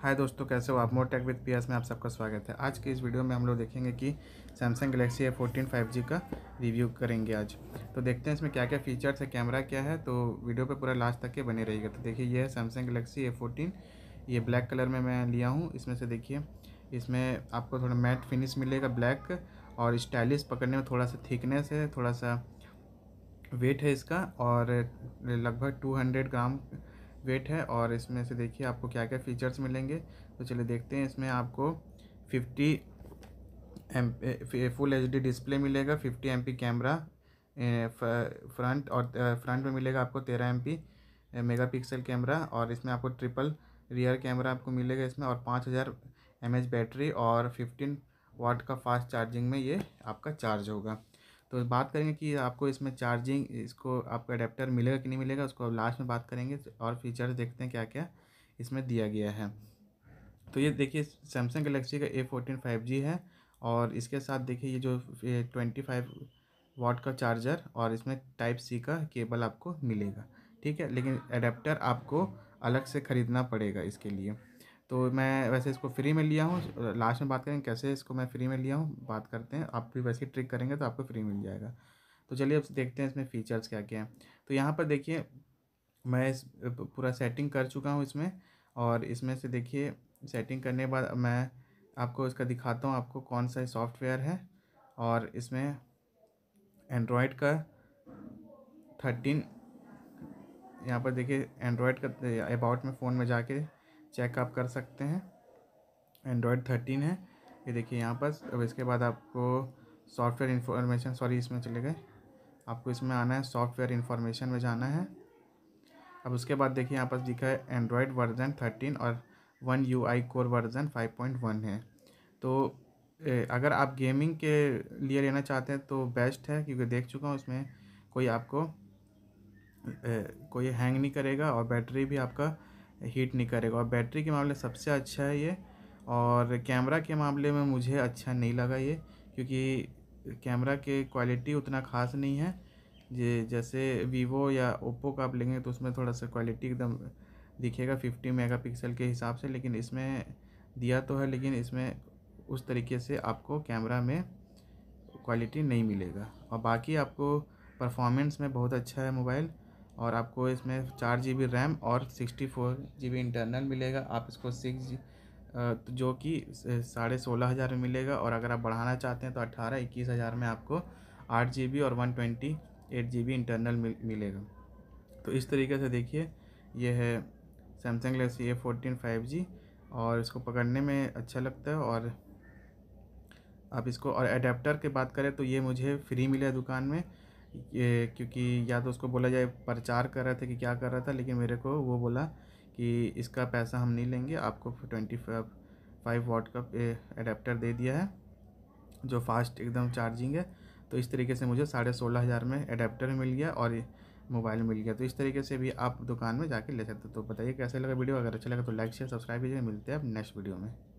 हाय दोस्तों कैसे हो आप मोर टेक विद पीएस में आप सबका स्वागत है आज के इस वीडियो में हम लोग देखेंगे कि Samsung Galaxy A fourteen five G का रिव्यू करेंगे आज तो देखते हैं इसमें क्या क्या फ़ीचर्स है कैमरा क्या है तो वीडियो पे पूरा लास्ट तक के बने रहिएगा तो देखिए ये है सैमसंग गलेक्सी ए फोर्टीन ये ब्लैक कलर में मैं लिया हूँ इसमें से देखिए इसमें आपको थोड़ा मैट फिनिश मिलेगा ब्लैक और स्टाइलिश पकड़ने में थोड़ा सा थिकनेस है थोड़ा सा वेट है इसका और लगभग टू हंड्रेड ग्राम वेट है और इसमें से देखिए आपको क्या क्या फ़ीचर्स मिलेंगे तो चलिए देखते हैं इसमें आपको fifty M full H D display मिलेगा fifty M P camera front और फ्रंट में मिलेगा आपको तेरह M P megapixel camera और इसमें आपको ट्रिपल रियर कैमरा आपको मिलेगा इसमें और पाँच हज़ार एम एच बैटरी और फिफ्टीन वाट का फास्ट चार्जिंग में ये आपका चार्ज होगा तो बात करेंगे कि आपको इसमें चार्जिंग इसको आपको अडेप्टर मिलेगा कि नहीं मिलेगा उसको लास्ट में बात करेंगे तो और फीचर्स देखते हैं क्या क्या इसमें दिया गया है तो ये देखिए सैमसंग गलेक्सी का ए फोर्टीन फाइव जी है और इसके साथ देखिए ये जो ट्वेंटी फाइव वाट का चार्जर और इसमें टाइप सी का केबल आपको मिलेगा ठीक है लेकिन अडेप्टर आपको अलग से ख़रीदना पड़ेगा इसके लिए तो मैं वैसे इसको फ्री में लिया हूँ लास्ट में बात करें कैसे इसको मैं फ्री में लिया हूँ बात करते हैं आप भी वैसे ट्रिक करेंगे तो आपको फ्री मिल जाएगा तो चलिए अब देखते हैं इसमें फ़ीचर्स क्या क्या हैं तो यहाँ पर देखिए मैं इस पूरा सेटिंग कर चुका हूँ इसमें और इसमें से देखिए सेटिंग करने के बाद मैं आपको इसका दिखाता हूँ आपको कौन सा सॉफ्टवेयर है और इसमें एंड्रॉयड का थर्टीन यहाँ पर देखिए एंड्रॉयड का अबाउट में फ़ोन में जाके चेक आप कर सकते हैं एंड्रॉयड थर्टीन है ये देखिए यहाँ पर अब इसके बाद आपको सॉफ्टवेयर इंफॉर्मेशन सॉरी इसमें चले गए आपको इसमें आना है सॉफ्टवेयर इन्फॉर्मेशन में जाना है अब उसके बाद देखिए यहाँ पर लिखा है एंड्रॉयड वर्जन थर्टीन और one U I core version five point one है तो अगर आप गेमिंग के लिए लेना चाहते हैं तो बेस्ट है क्योंकि देख चुका हूँ उसमें कोई आपको कोई हैंग नहीं करेगा और बैटरी भी आपका हीट नहीं करेगा और बैटरी के मामले सबसे अच्छा है ये और कैमरा के मामले में मुझे अच्छा नहीं लगा ये क्योंकि कैमरा के क्वालिटी उतना ख़ास नहीं है जे जैसे वीवो या ओप्पो का आप लेंगे तो उसमें थोड़ा सा क्वालिटी एकदम दिखेगा फिफ्टी मेगापिक्सल के हिसाब से लेकिन इसमें दिया तो है लेकिन इसमें उस तरीके से आपको कैमरा में क्वालिटी नहीं मिलेगा और बाकी आपको परफॉर्मेंस में बहुत अच्छा है मोबाइल और आपको इसमें चार जी बी रैम और sixty four G B internal मिलेगा आप इसको सिक्स जो कि साढ़े सोलह हज़ार में मिलेगा और अगर आप बढ़ाना चाहते हैं तो अट्ठारह इक्कीस हज़ार में आपको आठ जी बी और one twenty eight G B internal मिल मिलेगा तो इस तरीके से देखिए यह है Samsung Galaxy A fourteen five G और इसको पकड़ने में अच्छा लगता है और आप इसको और अडेप्टर की बात करें तो ये मुझे फ्री मिला दुकान में ये क्योंकि या तो उसको बोला जाए प्रचार कर रहे थे कि क्या कर रहा था लेकिन मेरे को वो बोला कि इसका पैसा हम नहीं लेंगे आपको ट्वेंटी फाइव वाट का अडेप्टर दे दिया है जो फास्ट एकदम चार्जिंग है तो इस तरीके से मुझे साढ़े सोलह हज़ार में अडेप्टर मिल गया और मोबाइल मिल गया तो इस तरीके से भी आप दुकान में जाके ले सकते हो तो बताइए कैसे लगा वीडियो अगर अच्छा लगा तो लाइक शेयर सब्सक्राइब कीजिए मिलते हैं अब नेक्स्ट वीडियो में